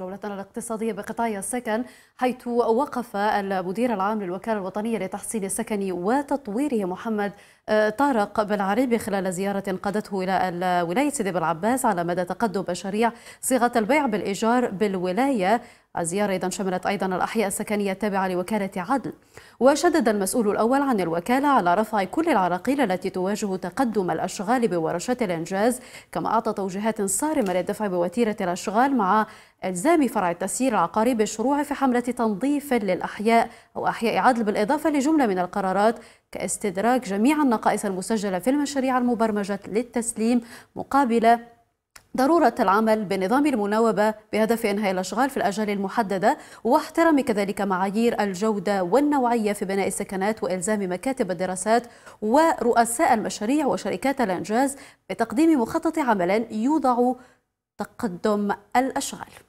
جولتنا الاقتصادية بقطاع السكن حيث وقف المدير العام للوكالة الوطنية لتحسين السكن وتطويره محمد آه، طارق بالعريبي خلال زيارة قادته إلى ولاية سيدي بن عباس على مدى تقدم مشاريع صيغة البيع بالإيجار بالولاية الزيارة أيضا شملت أيضا الأحياء السكنية التابعة لوكالة عدل وشدد المسؤول الأول عن الوكالة على رفع كل العراقيل التي تواجه تقدم الأشغال بورشات الإنجاز كما أعطى توجيهات صارمة للدفع بوتيرة الأشغال مع إلزام فرع التسيير العقاري بالشروع في حملة تنظيف للأحياء أو أحياء عدل بالإضافة لجملة من القرارات كاستدراك جميع النقائص المسجلة في المشاريع المبرمجة للتسليم مقابل ضرورة العمل بنظام المناوبة بهدف إنهاء الأشغال في الأجال المحددة واحترام كذلك معايير الجودة والنوعية في بناء السكنات وإلزام مكاتب الدراسات ورؤساء المشاريع وشركات الإنجاز بتقديم مخطط عمل يوضع تقدم الأشغال